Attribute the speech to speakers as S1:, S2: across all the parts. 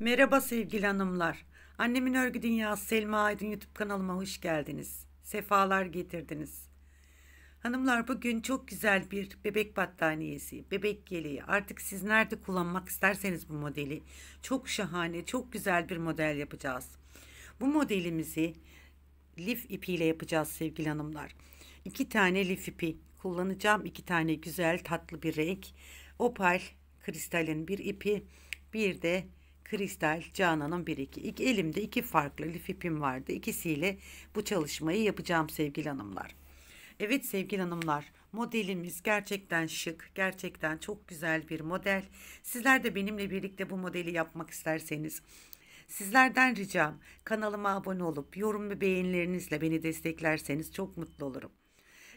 S1: Merhaba sevgili hanımlar. Annemin Örgü Dünyası Selma Aydın YouTube kanalıma hoş geldiniz. Sefalar getirdiniz. Hanımlar bugün çok güzel bir bebek battaniyesi, bebek geleği. Artık siz nerede kullanmak isterseniz bu modeli çok şahane, çok güzel bir model yapacağız. Bu modelimizi lif ipiyle yapacağız sevgili hanımlar. İki tane lif ipi kullanacağım. İki tane güzel tatlı bir renk. Opal kristalin bir ipi. Bir de Kristal, Canan'ın bir iki İki, elimde iki farklı lif ipim vardı. İkisiyle bu çalışmayı yapacağım sevgili hanımlar. Evet sevgili hanımlar modelimiz gerçekten şık gerçekten çok güzel bir model. Sizler de benimle birlikte bu modeli yapmak isterseniz sizlerden ricam kanalıma abone olup yorum ve beğenilerinizle beni desteklerseniz çok mutlu olurum.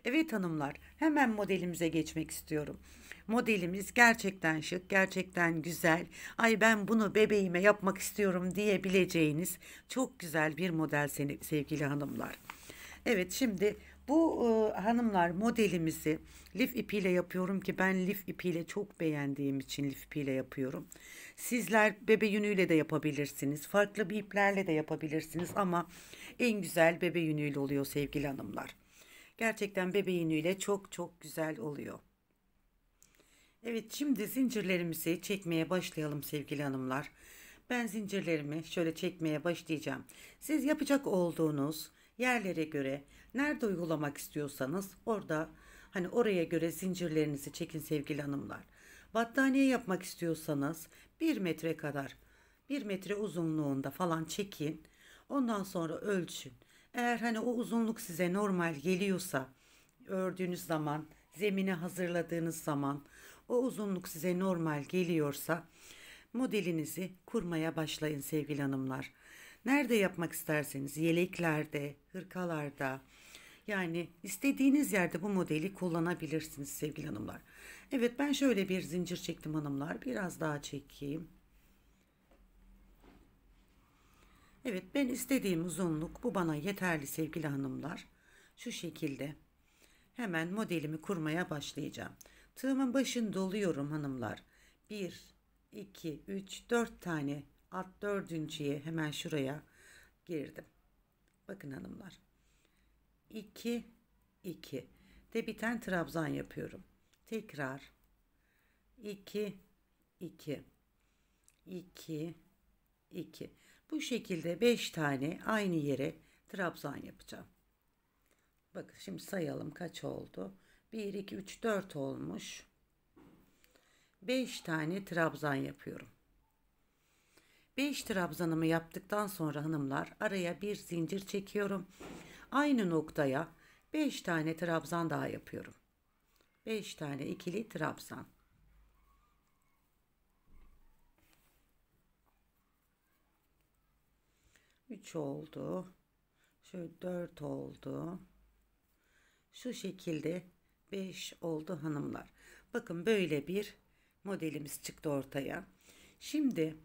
S1: Evet hanımlar hemen modelimize geçmek istiyorum modelimiz gerçekten şık, gerçekten güzel. Ay ben bunu bebeğime yapmak istiyorum diyebileceğiniz çok güzel bir model sevgili hanımlar. Evet şimdi bu e, hanımlar modelimizi lif ipiyle yapıyorum ki ben lif ipiyle çok beğendiğim için lif ipiyle yapıyorum. Sizler bebe yünüyle de yapabilirsiniz. Farklı bir iplerle de yapabilirsiniz ama en güzel bebe yünüyle oluyor sevgili hanımlar. Gerçekten bebe yünüyle çok çok güzel oluyor. Evet şimdi zincirlerimizi çekmeye başlayalım sevgili hanımlar. Ben zincirlerimi şöyle çekmeye başlayacağım. Siz yapacak olduğunuz yerlere göre nerede uygulamak istiyorsanız orada hani oraya göre zincirlerinizi çekin sevgili hanımlar. Battaniye yapmak istiyorsanız 1 metre kadar 1 metre uzunluğunda falan çekin. Ondan sonra ölçün. Eğer hani o uzunluk size normal geliyorsa ördüğünüz zaman zemini hazırladığınız zaman o uzunluk size normal geliyorsa modelinizi kurmaya başlayın sevgili hanımlar. Nerede yapmak isterseniz yeleklerde, hırkalarda yani istediğiniz yerde bu modeli kullanabilirsiniz sevgili hanımlar. Evet ben şöyle bir zincir çektim hanımlar. Biraz daha çekeyim. Evet ben istediğim uzunluk bu bana yeterli sevgili hanımlar. Şu şekilde hemen modelimi kurmaya başlayacağım. Tığımın başını doluyorum hanımlar. 1, 2, 3, 4 tane alt dördüncüye hemen şuraya girdim. Bakın hanımlar. 2, 2 de biten trabzan yapıyorum. Tekrar 2, 2, 2, 2. Bu şekilde 5 tane aynı yere trabzan yapacağım. Bakın şimdi sayalım kaç oldu. 1, 1, 2, 3, 4 olmuş. 5 tane trabzan yapıyorum. 5 trabzanımı yaptıktan sonra hanımlar araya bir zincir çekiyorum. Aynı noktaya 5 tane trabzan daha yapıyorum. 5 tane ikili trabzan. Üç oldu. Şöyle dört oldu. Şu şekilde 5 oldu hanımlar. Bakın böyle bir modelimiz çıktı ortaya. Şimdi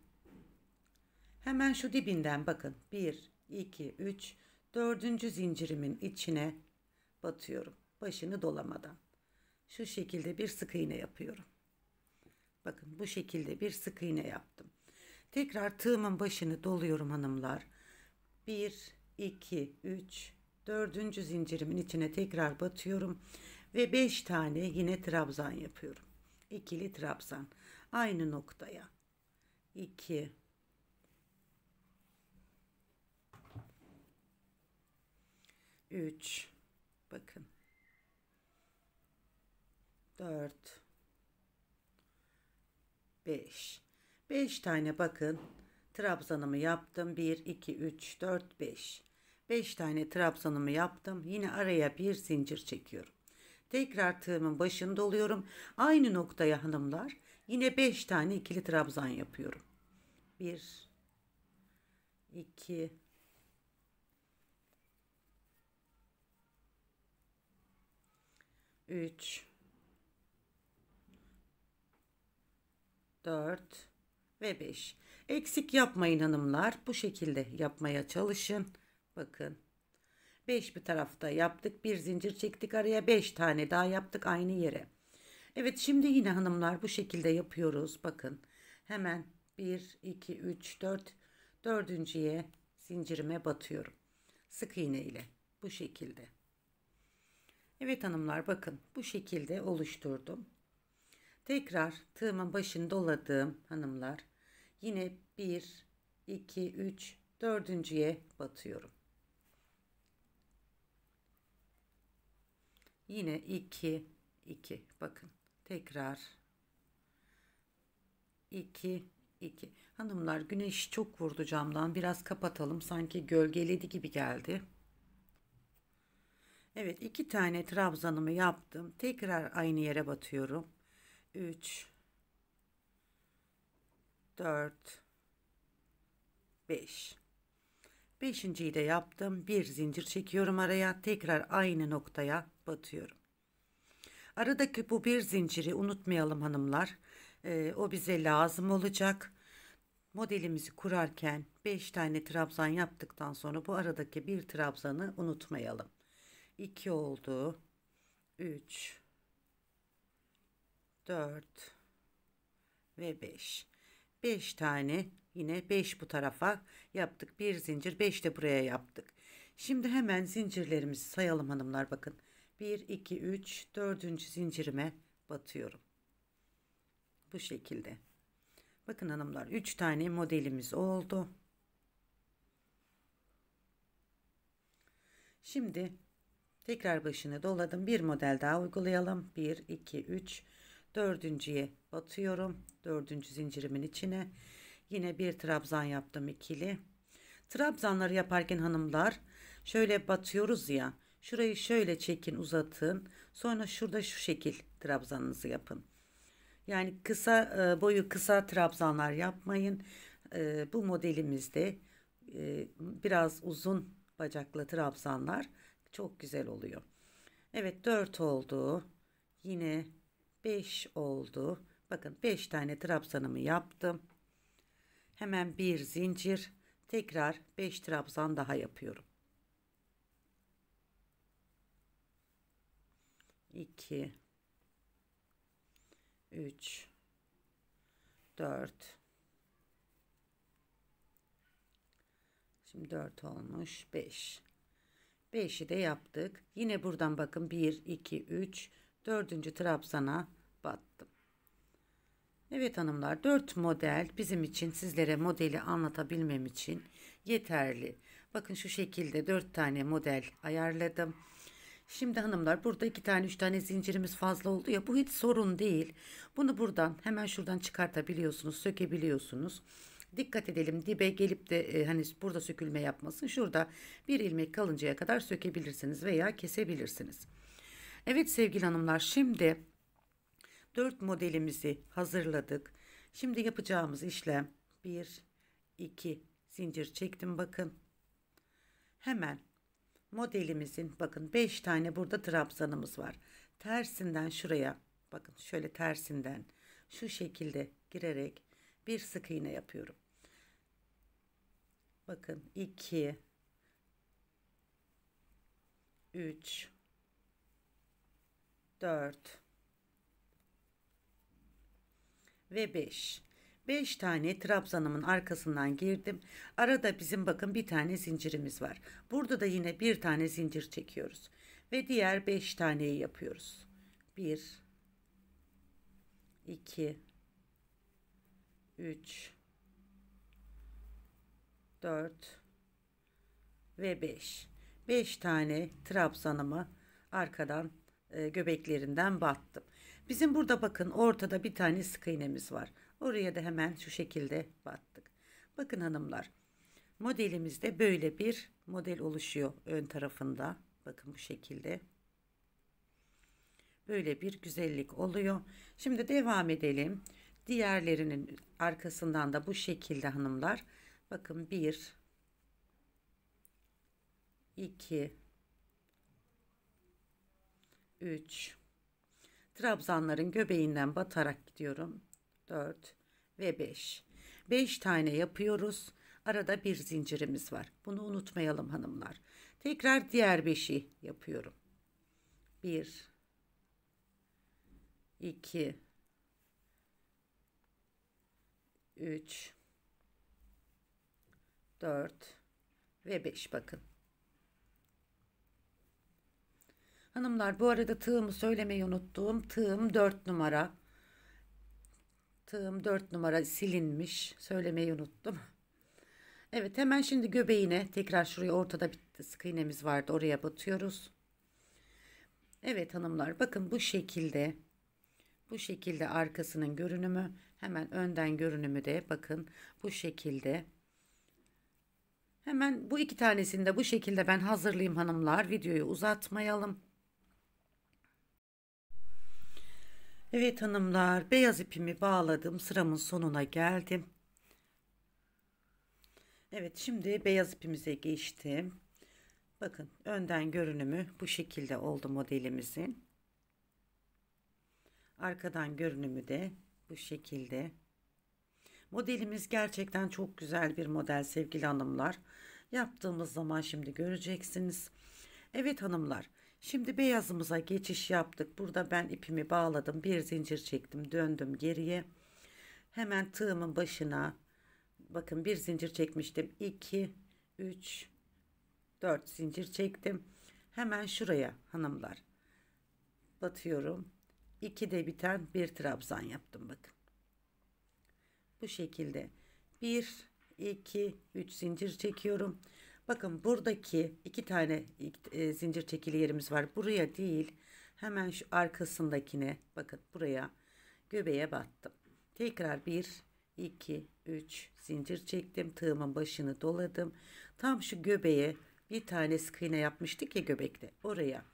S1: hemen şu dibinden bakın. 1, 2, 3, 4. zincirimin içine batıyorum. Başını dolamadan. Şu şekilde bir sık iğne yapıyorum. Bakın bu şekilde bir sık iğne yaptım. Tekrar tığımın başını doluyorum hanımlar. 1, 2, 3, 4. zincirimin içine tekrar batıyorum ve 5 tane yine trabzan yapıyorum. İkili trabzan. Aynı noktaya. 2 3 bakın 4 5 5 tane bakın trabzanımı yaptım 1 2 3 4 5 5 tane trabzanımı yaptım yine araya bir zincir çekiyorum Tekrar tığımın başını doluyorum. Aynı noktaya hanımlar yine 5 tane ikili trabzan yapıyorum. 1 2 3 4 ve 5. Eksik yapmayın hanımlar. Bu şekilde yapmaya çalışın. Bakın 5 bir tarafta yaptık. Bir zincir çektik araya 5 tane daha yaptık aynı yere. Evet şimdi yine hanımlar bu şekilde yapıyoruz. Bakın hemen 1, 2, 3, 4, dördüncüye zincirime batıyorum. Sık iğne ile bu şekilde. Evet hanımlar bakın bu şekilde oluşturdum. Tekrar tığımın başını doladığım hanımlar yine 1, 2, 3, dördüncüye batıyorum. Yine 2 2 bakın tekrar 2 2 hanımlar güneş çok vurdu camdan biraz kapatalım sanki gölgeledi gibi geldi Evet iki tane trabzanımı yaptım tekrar aynı yere batıyorum 3 4 5 Beşinciyi de yaptım. Bir zincir çekiyorum araya. Tekrar aynı noktaya batıyorum. Aradaki bu bir zinciri unutmayalım hanımlar. Ee, o bize lazım olacak. Modelimizi kurarken 5 tane trabzan yaptıktan sonra bu aradaki bir trabzanı unutmayalım. 2 oldu. 3 4 ve 5. 5 tane yine 5 bu tarafa yaptık. Bir zincir 5 de buraya yaptık. Şimdi hemen zincirlerimizi sayalım hanımlar bakın. 1 2 3 4. zincirime batıyorum. Bu şekilde. Bakın hanımlar 3 tane modelimiz oldu. Şimdi tekrar başını doladım. Bir model daha uygulayalım. 1 2 3 dördüncüye batıyorum. Dördüncü zincirimin içine yine bir trabzan yaptım ikili. Trabzanları yaparken hanımlar şöyle batıyoruz ya. Şurayı şöyle çekin uzatın. Sonra şurada şu şekil trabzanınızı yapın. Yani kısa e, boyu kısa trabzanlar yapmayın. E, bu modelimizde e, biraz uzun bacaklı trabzanlar çok güzel oluyor. Evet 4 oldu. Yine 5 oldu. Bakın 5 tane trabzanımı yaptım. Hemen bir zincir. Tekrar 5 trabzan daha yapıyorum. 2 3 4 Şimdi 4 olmuş 5 5'i de yaptık. Yine buradan bakın 1 2 3 4. trabzana battım. Evet hanımlar 4 model bizim için sizlere modeli anlatabilmem için yeterli. Bakın şu şekilde 4 tane model ayarladım. Şimdi hanımlar burada iki tane üç tane zincirimiz fazla oldu ya bu hiç sorun değil. Bunu buradan hemen şuradan çıkartabiliyorsunuz sökebiliyorsunuz. Dikkat edelim dibe gelip de e, hani burada sökülme yapmasın. Şurada bir ilmek kalıncaya kadar sökebilirsiniz veya kesebilirsiniz. Evet sevgili hanımlar şimdi 4 modelimizi hazırladık. Şimdi yapacağımız işlem 1, 2 zincir çektim bakın. Hemen modelimizin bakın 5 tane burada trabzanımız var. Tersinden şuraya bakın şöyle tersinden şu şekilde girerek bir sık iğne yapıyorum. Bakın 2 3 4 ve 5 5 tane trabzanımın arkasından girdim. Arada bizim bakın bir tane zincirimiz var. Burada da yine bir tane zincir çekiyoruz. Ve diğer 5 taneyi yapıyoruz. 1 2 3 4 ve 5. 5 tane trabzanımı arkadan e, göbeklerinden battım. Bizim burada bakın ortada bir tane sık iğnemiz var. Oraya da hemen şu şekilde battık. Bakın hanımlar modelimizde böyle bir model oluşuyor ön tarafında. Bakın bu şekilde. Böyle bir güzellik oluyor. Şimdi devam edelim. Diğerlerinin arkasından da bu şekilde hanımlar. Bakın 1 2 3 Trabzanların göbeğinden batarak gidiyorum. 4 ve 5. 5 tane yapıyoruz. Arada bir zincirimiz var. Bunu unutmayalım hanımlar. Tekrar diğer 5'i yapıyorum. 1 2 3 4 ve 5 bakın. Hanımlar bu arada tığımı söylemeyi unuttum. Tığım 4 numara yaptığım dört numara silinmiş. Söylemeyi unuttum. Evet hemen şimdi göbeğine tekrar şuraya ortada bir sık iğnemiz vardı. Oraya batıyoruz. Evet hanımlar bakın bu şekilde bu şekilde arkasının görünümü hemen önden görünümü de bakın bu şekilde. Hemen bu iki tanesini de bu şekilde ben hazırlayayım hanımlar. Videoyu uzatmayalım. Evet hanımlar beyaz ipimi bağladım sıramın sonuna geldim. Evet şimdi beyaz ipimize geçtim. Bakın önden görünümü bu şekilde oldu modelimizin. Arkadan görünümü de bu şekilde. Modelimiz gerçekten çok güzel bir model sevgili hanımlar. Yaptığımız zaman şimdi göreceksiniz. Evet hanımlar Şimdi beyazımıza geçiş yaptık. Burada ben ipimi bağladım. Bir zincir çektim. Döndüm geriye. Hemen tığımın başına bakın bir zincir çekmiştim. 2 3 4 zincir çektim. Hemen şuraya hanımlar. Batıyorum. 2'de biten bir trabzan yaptım bakın. Bu şekilde 1 2 3 zincir çekiyorum. Bakın buradaki iki tane e, zincir çekili yerimiz var. Buraya değil hemen şu arkasındakine bakın buraya göbeğe battım. Tekrar bir 2 3 zincir çektim. Tığımın başını doladım. Tam şu göbeğe bir tane sık iğne yapmıştık ya göbekte. Oraya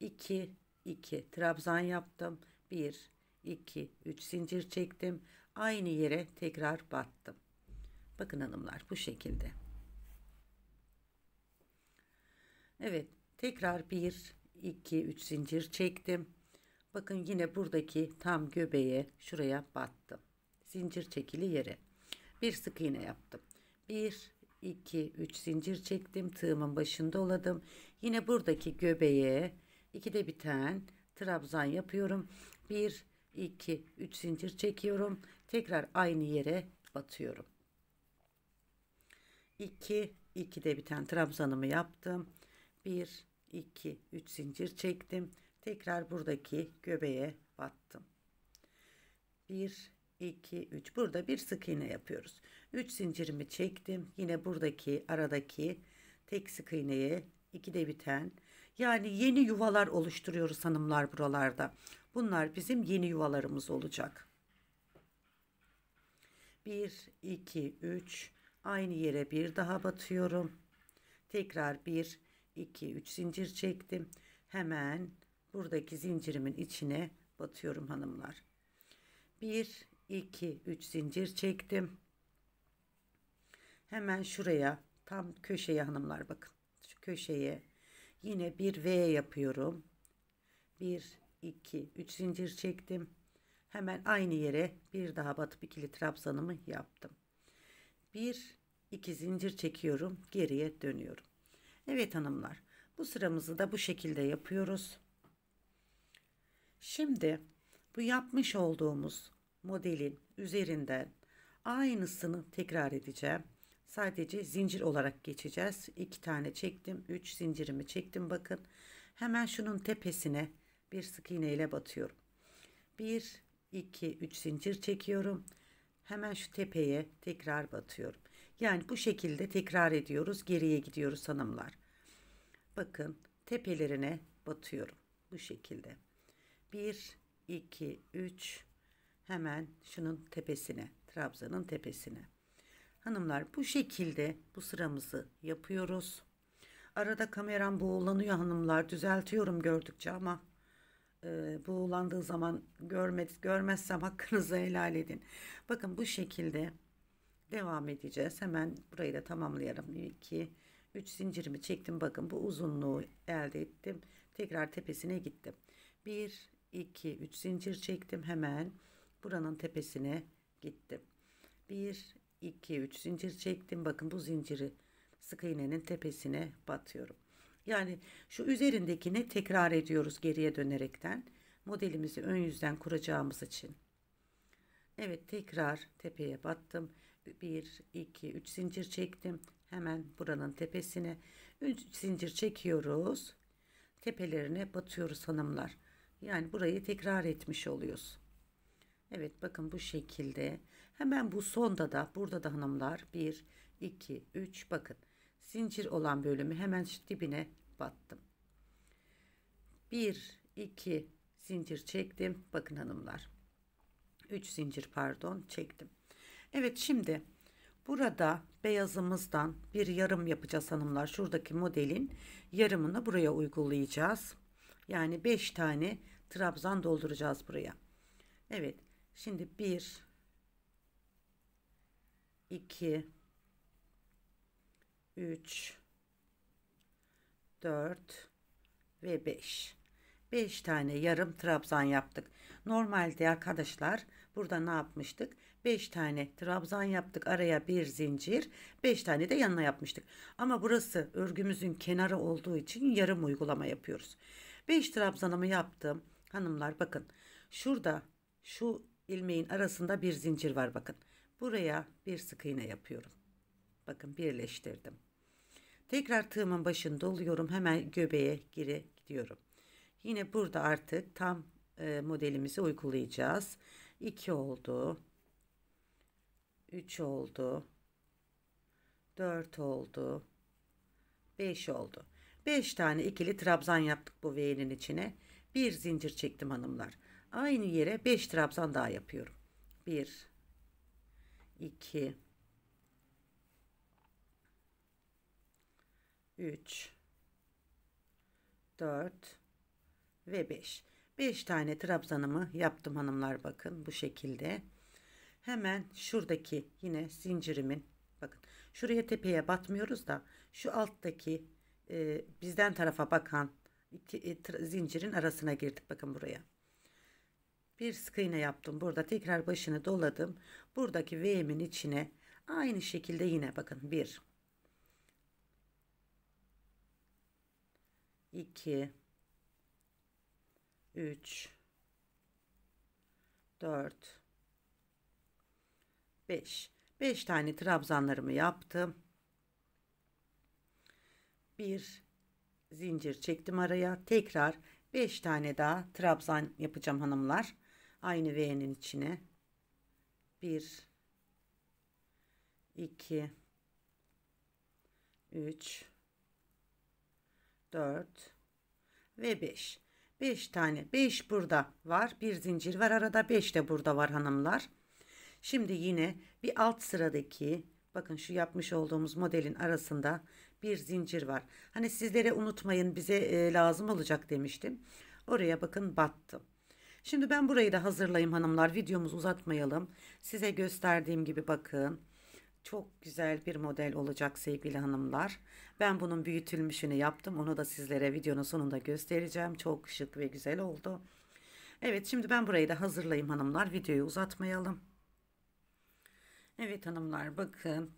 S1: 2 2 trabzan yaptım. 1 2 3 zincir çektim. Aynı yere tekrar battım. Bakın hanımlar bu şekilde. Evet tekrar bir iki üç zincir çektim. Bakın yine buradaki tam göbeğe şuraya battım. Zincir çekili yere. Bir sık iğne yaptım. Bir iki üç zincir çektim. Tığımın başında oladım. Yine buradaki göbeğe ikide biten trabzan yapıyorum. Bir iki üç zincir çekiyorum. Tekrar aynı yere batıyorum. 2 2'de biten trabzanımı yaptım. 1, 2, 3 zincir çektim. Tekrar buradaki göbeğe battım. 1, 2, 3. Burada bir sık iğne yapıyoruz. 3 zincirimi çektim. Yine buradaki aradaki tek sık iğneye 2'de biten yani yeni yuvalar oluşturuyoruz hanımlar buralarda. Bunlar bizim yeni yuvalarımız olacak. 1, 2, 3. Aynı yere bir daha batıyorum. Tekrar 1, 2, 3 zincir çektim. Hemen buradaki zincirimin içine batıyorum hanımlar. 1, 2, 3 zincir çektim. Hemen şuraya tam köşeye hanımlar bakın. Şu köşeye yine bir V yapıyorum. 1, 2, 3 zincir çektim. Hemen aynı yere bir daha batıp ikili trabzanımı yaptım. 1, 2 zincir çekiyorum. Geriye dönüyorum. Evet hanımlar bu sıramızı da bu şekilde yapıyoruz. Şimdi bu yapmış olduğumuz modelin üzerinden aynısını tekrar edeceğim. Sadece zincir olarak geçeceğiz. 2 tane çektim. 3 zincirimi çektim bakın. Hemen şunun tepesine bir sık iğne ile batıyorum. 1 2 3 zincir çekiyorum. Hemen şu tepeye tekrar batıyorum. Yani bu şekilde tekrar ediyoruz. Geriye gidiyoruz hanımlar bakın tepelerine batıyorum. Bu şekilde. 1, 2, 3 hemen şunun tepesine, trabzanın tepesine. Hanımlar bu şekilde bu sıramızı yapıyoruz. Arada kameram boğulanıyor hanımlar. Düzeltiyorum gördükçe ama e, boğulandığı zaman görmedi, görmezsem hakkınızı helal edin. Bakın bu şekilde devam edeceğiz. Hemen burayı da tamamlayalım. 2, 3 zincirimi çektim. Bakın bu uzunluğu elde ettim. Tekrar tepesine gittim. 1, 2, 3 zincir çektim. Hemen buranın tepesine gittim. 1, 2, 3 zincir çektim. Bakın bu zinciri sık iğnenin tepesine batıyorum. Yani şu üzerindekini tekrar ediyoruz geriye dönerekten. Modelimizi ön yüzden kuracağımız için. Evet tekrar tepeye battım. 1, 2, 3 zincir çektim. Hemen buranın tepesine 3 zincir çekiyoruz. Tepelerine batıyoruz hanımlar. Yani burayı tekrar etmiş oluyoruz. Evet bakın bu şekilde. Hemen bu sonda da burada da hanımlar 1, 2, 3 bakın. Zincir olan bölümü hemen dibine battım. 1, 2 zincir çektim. Bakın hanımlar. 3 zincir pardon çektim. Evet şimdi Burada beyazımızdan bir yarım yapacağız hanımlar. Şuradaki modelin yarımını buraya uygulayacağız. Yani 5 tane trabzan dolduracağız buraya. Evet. Şimdi 1 2 3 4 ve 5 5 tane yarım trabzan yaptık. Normalde arkadaşlar burada ne yapmıştık? 5 tane trabzan yaptık. Araya bir zincir. 5 tane de yanına yapmıştık. Ama burası örgümüzün kenarı olduğu için yarım uygulama yapıyoruz. 5 trabzanımı yaptım. Hanımlar bakın. Şurada şu ilmeğin arasında bir zincir var bakın. Buraya bir sık iğne yapıyorum. Bakın birleştirdim. Tekrar tığımın başını doluyorum. Hemen göbeğe geri gidiyorum. Yine burada artık tam e, modelimizi uygulayacağız. 2 oldu. 3 oldu. 4 oldu. 5 oldu. 5 tane ikili trabzan yaptık bu V'nin içine. Bir zincir çektim hanımlar. Aynı yere 5 trabzan daha yapıyorum. 1 2 3 4 ve 5. 5 tane trabzanımı yaptım hanımlar bakın bu şekilde. Hemen şuradaki yine zincirimin bakın şuraya tepeye batmıyoruz da şu alttaki e, bizden tarafa bakan iki, e, zincirin arasına girdik bakın buraya. Bir sık iğne yaptım burada tekrar başını doladım. Buradaki V'min içine aynı şekilde yine bakın 1 2 3 4 5 5 tane trabzanlarımı yaptım. Bir zincir çektim araya. Tekrar 5 tane daha trabzan yapacağım hanımlar. Aynı V'nin içine. 1 2 3 4 ve 5. 5 tane 5 burada var bir zincir var arada 5 de burada var hanımlar şimdi yine bir alt sıradaki bakın şu yapmış olduğumuz modelin arasında bir zincir var hani sizlere unutmayın bize e, lazım olacak demiştim oraya bakın battım Şimdi ben burayı da hazırlayayım hanımlar videomuzu uzatmayalım size gösterdiğim gibi bakın çok güzel bir model olacak sevgili hanımlar. Ben bunun büyütülmüşünü yaptım. Onu da sizlere videonun sonunda göstereceğim. Çok şık ve güzel oldu. Evet şimdi ben burayı da hazırlayayım hanımlar. Videoyu uzatmayalım. Evet hanımlar bakın.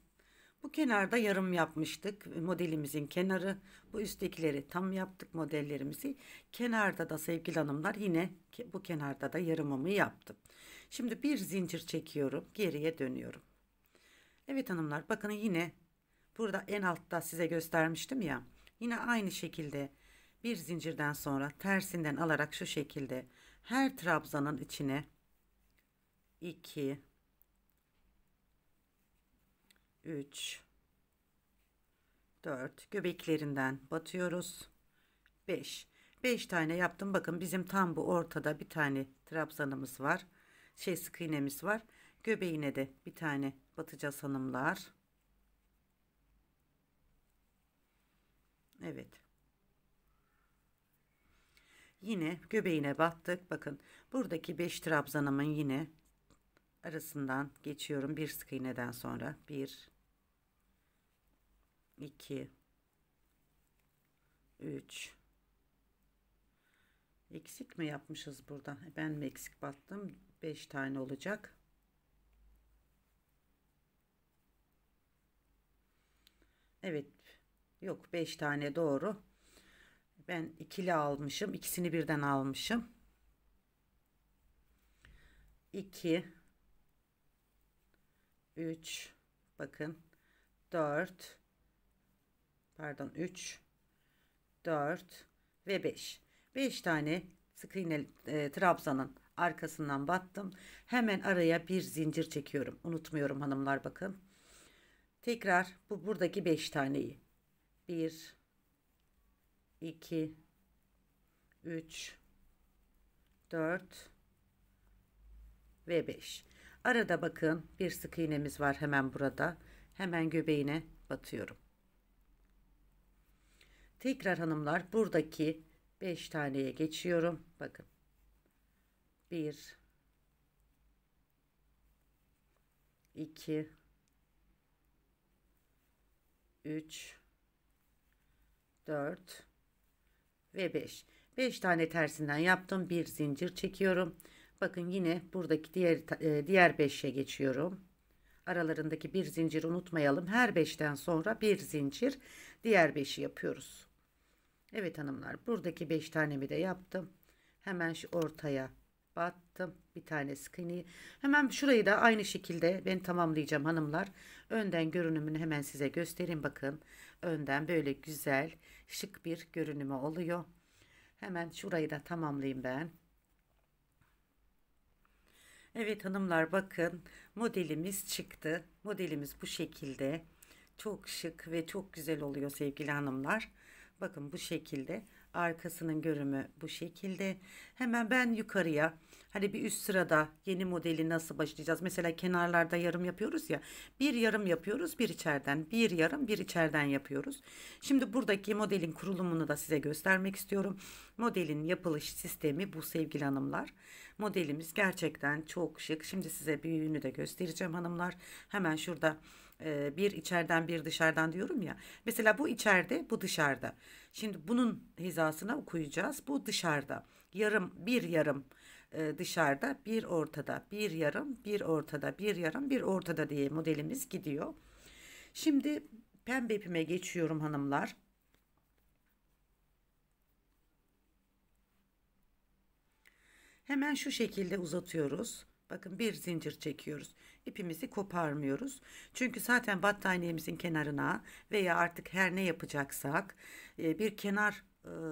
S1: Bu kenarda yarım yapmıştık modelimizin kenarı. Bu üsttekileri tam yaptık modellerimizi. Kenarda da sevgili hanımlar yine bu kenarda da yarımımı yaptım. Şimdi bir zincir çekiyorum. Geriye dönüyorum. Evet hanımlar bakın yine burada en altta size göstermiştim ya. Yine aynı şekilde bir zincirden sonra tersinden alarak şu şekilde her trabzanın içine 2 3 4 göbeklerinden batıyoruz. 5 5 tane yaptım. Bakın bizim tam bu ortada bir tane trabzanımız var. Şey sık iğnemiz var. Göbeğine de bir tane batacağız hanımlar. Evet. Yine göbeğine battık. Bakın buradaki 5 trabzanımın yine arasından geçiyorum. Bir sık iğneden sonra 1 2 3 Eksik mi yapmışız burada? Ben mi eksik battım? 5 tane olacak. Evet. Yok 5 tane doğru. Ben ikili almışım. İkisini birden almışım. 2 3 bakın 4 pardon 3 4 ve 5. 5 tane sık iğne e, trabzanın arkasından battım. Hemen araya bir zincir çekiyorum. Unutmuyorum hanımlar bakın. Tekrar bu buradaki 5 taneyi. 1 2 3 4 ve 5. Arada bakın bir sık iğnemiz var hemen burada. Hemen göbeğine batıyorum. Tekrar hanımlar buradaki 5 taneye geçiyorum. Bakın. 1 2 3 4 ve 5. 5 tane tersinden yaptım. Bir zincir çekiyorum. Bakın yine buradaki diğer e, diğer 5'e geçiyorum. Aralarındaki bir zincir unutmayalım. Her 5'ten sonra bir zincir diğer 5'i yapıyoruz. Evet hanımlar buradaki 5 tanemi de yaptım. Hemen şu ortaya battım bir tane kliniği. Hemen şurayı da aynı şekilde ben tamamlayacağım hanımlar. Önden görünümünü hemen size göstereyim bakın. Önden böyle güzel şık bir görünümü oluyor. Hemen şurayı da tamamlayayım ben. Evet hanımlar bakın modelimiz çıktı. Modelimiz bu şekilde. Çok şık ve çok güzel oluyor sevgili hanımlar. Bakın bu şekilde. Arkasının görümü bu şekilde. Hemen ben yukarıya hani bir üst sırada yeni modeli nasıl başlayacağız? Mesela kenarlarda yarım yapıyoruz ya. Bir yarım yapıyoruz bir içeriden. Bir yarım bir içeriden yapıyoruz. Şimdi buradaki modelin kurulumunu da size göstermek istiyorum. Modelin yapılış sistemi bu sevgili hanımlar. Modelimiz gerçekten çok şık. Şimdi size büyüğünü de göstereceğim hanımlar. Hemen şurada bir içeriden bir dışarıdan diyorum ya. Mesela bu içeride bu dışarıda. Şimdi bunun hizasına okuyacağız. Bu dışarıda. Yarım, bir yarım e, dışarıda, bir ortada, bir yarım, bir ortada, bir yarım, bir ortada diye modelimiz gidiyor. Şimdi pembe ipime geçiyorum hanımlar. Hemen şu şekilde uzatıyoruz. Bakın bir zincir çekiyoruz ipimizi koparmıyoruz. Çünkü zaten battaniyemizin kenarına veya artık her ne yapacaksak e, bir kenar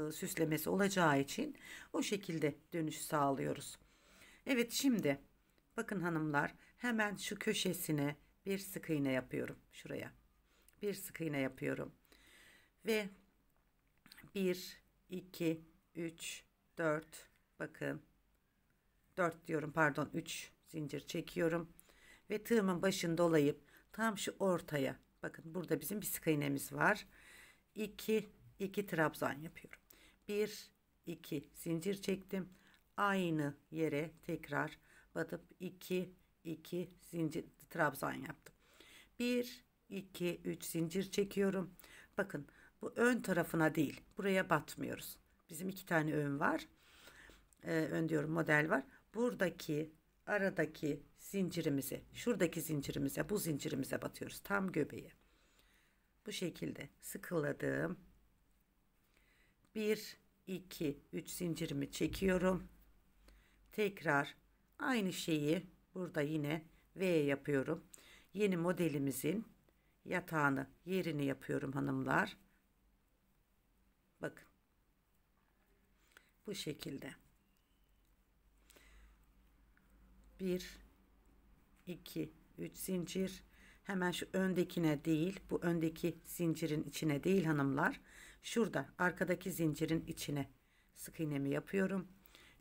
S1: e, süslemesi olacağı için o şekilde dönüş sağlıyoruz. Evet şimdi bakın hanımlar hemen şu köşesine bir sık iğne yapıyorum şuraya. Bir sık iğne yapıyorum. Ve 1 2 3 4 bakın 4 diyorum pardon 3 zincir çekiyorum ve tığımın başını dolayıp tam şu ortaya bakın burada bizim bir sık iğnemiz var. 2 2 trabzan yapıyorum. 1 2 zincir çektim. Aynı yere tekrar batıp 2 2 zincir trabzan yaptım. 1 2 3 zincir çekiyorum. Bakın bu ön tarafına değil. Buraya batmıyoruz. Bizim iki tane ön var. Ee, ön diyorum model var. Buradaki aradaki zincirimizi, şuradaki zincirimize, bu zincirimize batıyoruz. Tam göbeği. Bu şekilde sıkıladım. 1, 2, 3 zincirimi çekiyorum. Tekrar aynı şeyi burada yine V yapıyorum. Yeni modelimizin yatağını, yerini yapıyorum hanımlar. Bakın. Bu şekilde. 1 2 3 zincir hemen şu öndekine değil bu öndeki zincirin içine değil hanımlar şurada arkadaki zincirin içine sık iğnemi yapıyorum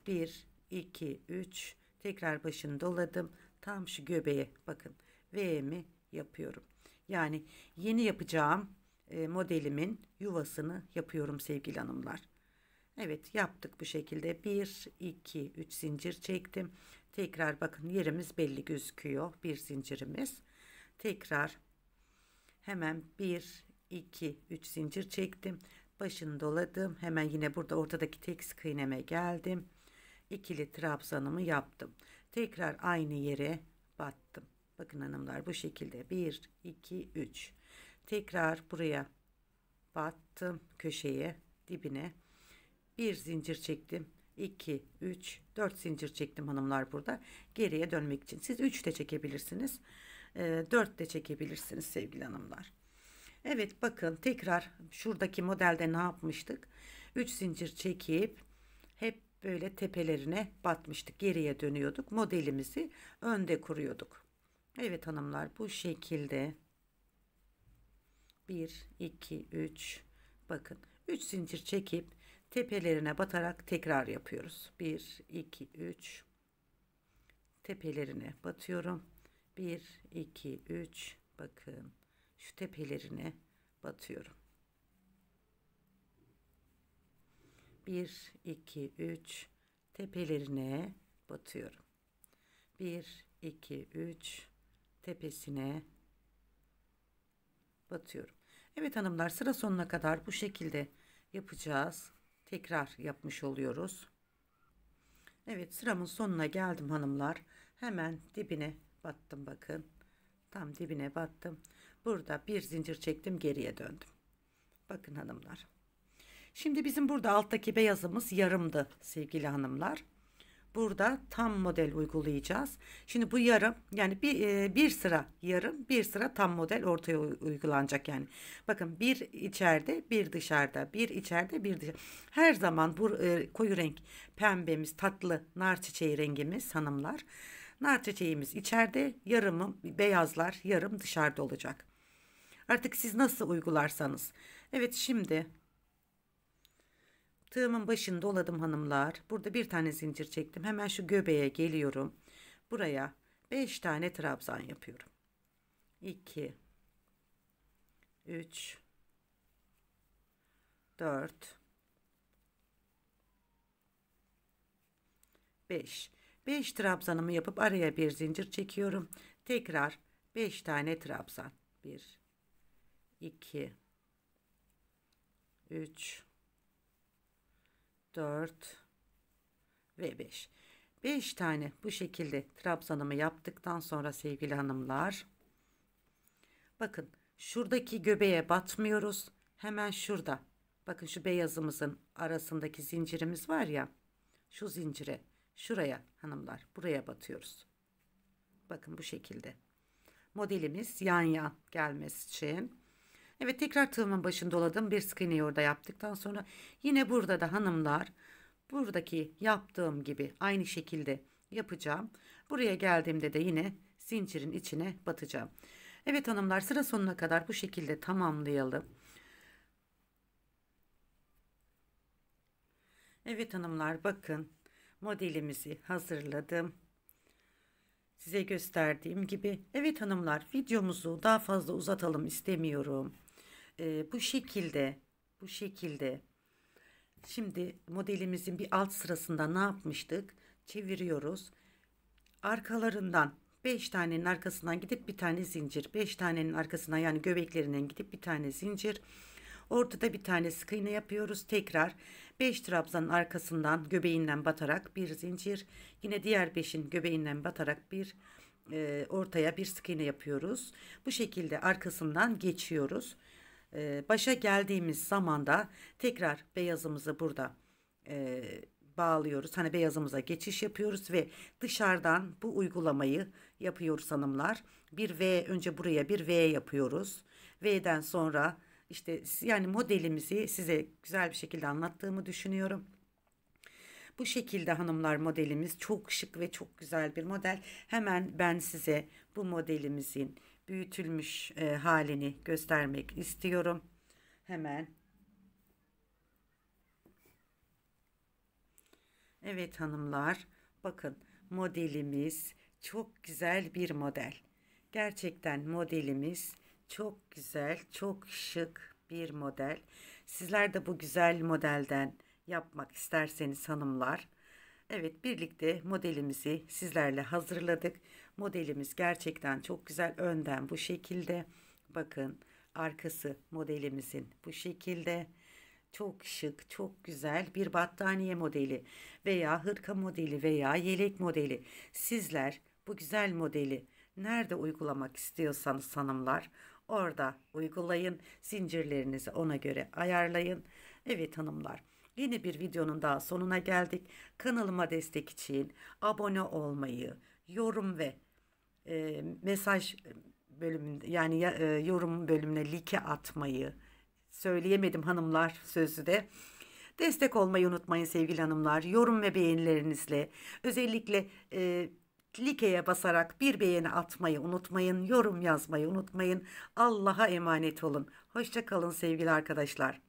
S1: 1 2 3 tekrar başını doladım tam şu göbeğe bakın V'mi yapıyorum yani yeni yapacağım e, modelimin yuvasını yapıyorum sevgili hanımlar Evet yaptık bu şekilde 1 2 3 zincir çektim Tekrar bakın yerimiz belli gözüküyor. Bir zincirimiz. Tekrar hemen 1, 2, 3 zincir çektim. Başını doladım. Hemen yine burada ortadaki tek sık iğneme geldim. İkili trabzanımı yaptım. Tekrar aynı yere battım. Bakın hanımlar bu şekilde 1, 2, 3. Tekrar buraya battım köşeye dibine. Bir zincir çektim 2, 3, 4 zincir çektim hanımlar burada. Geriye dönmek için. Siz 3 de çekebilirsiniz. 4 ee, de çekebilirsiniz sevgili hanımlar. Evet bakın tekrar şuradaki modelde ne yapmıştık? 3 zincir çekip hep böyle tepelerine batmıştık. Geriye dönüyorduk. Modelimizi önde kuruyorduk. Evet hanımlar bu şekilde 1, 2, 3 bakın 3 zincir çekip tepelerine batarak tekrar yapıyoruz. 1 2 3 tepelerine batıyorum. 1 2 3 bakın şu tepelerine batıyorum. 1 2 3 tepelerine batıyorum. 1 2 3 tepesine batıyorum. Evet hanımlar sıra sonuna kadar bu şekilde yapacağız tekrar yapmış oluyoruz. Evet sıramın sonuna geldim hanımlar. Hemen dibine battım bakın. Tam dibine battım. Burada bir zincir çektim geriye döndüm. Bakın hanımlar. Şimdi bizim burada alttaki beyazımız yarımdı sevgili hanımlar burada tam model uygulayacağız. Şimdi bu yarım yani bir, e, bir sıra yarım bir sıra tam model ortaya uygulanacak yani. Bakın bir içeride bir dışarıda bir içeride bir dışarıda. Her zaman bu e, koyu renk pembemiz tatlı nar çiçeği rengimiz hanımlar. Nar çiçeğimiz içeride yarımı beyazlar yarım dışarıda olacak. Artık siz nasıl uygularsanız. Evet şimdi Tığımın başını doladım hanımlar. Burada bir tane zincir çektim. Hemen şu göbeğe geliyorum. Buraya 5 tane trabzan yapıyorum. 2 3 4 5 5 trabzanımı yapıp araya bir zincir çekiyorum. Tekrar 5 tane trabzan. 1 2 3 4 ve 5. 5 tane bu şekilde trabzanımı yaptıktan sonra sevgili hanımlar bakın şuradaki göbeğe batmıyoruz. Hemen şurada bakın şu beyazımızın arasındaki zincirimiz var ya şu zincire şuraya hanımlar buraya batıyoruz. Bakın bu şekilde modelimiz yan yan gelmesi için Evet tekrar tığımın başını doladım. Bir sık iğneyi orada yaptıktan sonra yine burada da hanımlar buradaki yaptığım gibi aynı şekilde yapacağım. Buraya geldiğimde de yine zincirin içine batacağım. Evet hanımlar sıra sonuna kadar bu şekilde tamamlayalım. Evet hanımlar bakın modelimizi hazırladım. Size gösterdiğim gibi evet hanımlar videomuzu daha fazla uzatalım istemiyorum. Ee, bu şekilde bu şekilde şimdi modelimizin bir alt sırasında ne yapmıştık? Çeviriyoruz. Arkalarından 5 tanenin arkasından gidip bir tane zincir. 5 tanenin arkasından yani göbeklerinden gidip bir tane zincir. Ortada bir tane sık iğne yapıyoruz. Tekrar 5 trabzanın arkasından göbeğinden batarak bir zincir. Yine diğer 5'in göbeğinden batarak bir e, ortaya bir sık iğne yapıyoruz. Bu şekilde arkasından geçiyoruz. E, başa geldiğimiz zamanda tekrar beyazımızı burada e, bağlıyoruz. Hani beyazımıza geçiş yapıyoruz ve dışarıdan bu uygulamayı yapıyoruz hanımlar. Bir V önce buraya bir V yapıyoruz. V'den sonra işte yani modelimizi size güzel bir şekilde anlattığımı düşünüyorum. Bu şekilde hanımlar modelimiz çok şık ve çok güzel bir model. Hemen ben size bu modelimizin büyütülmüş e, halini göstermek istiyorum. Hemen. Evet hanımlar bakın modelimiz çok güzel bir model. Gerçekten modelimiz çok güzel, çok şık bir model. Sizler de bu güzel modelden yapmak isterseniz hanımlar. Evet birlikte modelimizi sizlerle hazırladık. Modelimiz gerçekten çok güzel. Önden bu şekilde. Bakın arkası modelimizin bu şekilde. Çok şık, çok güzel bir battaniye modeli veya hırka modeli veya yelek modeli. Sizler bu güzel modeli nerede uygulamak istiyorsanız hanımlar orada uygulayın. Zincirlerinizi ona göre ayarlayın. Evet hanımlar. Yeni bir videonun daha sonuna geldik. Kanalıma destek için abone olmayı, yorum ve e, mesaj bölümünde yani e, yorum bölümüne like atmayı söyleyemedim hanımlar sözü de. Destek olmayı unutmayın sevgili hanımlar. Yorum ve beğenilerinizle özellikle e, like'ye basarak bir beğeni atmayı unutmayın. Yorum yazmayı unutmayın. Allah'a emanet olun. Hoşça kalın sevgili arkadaşlar.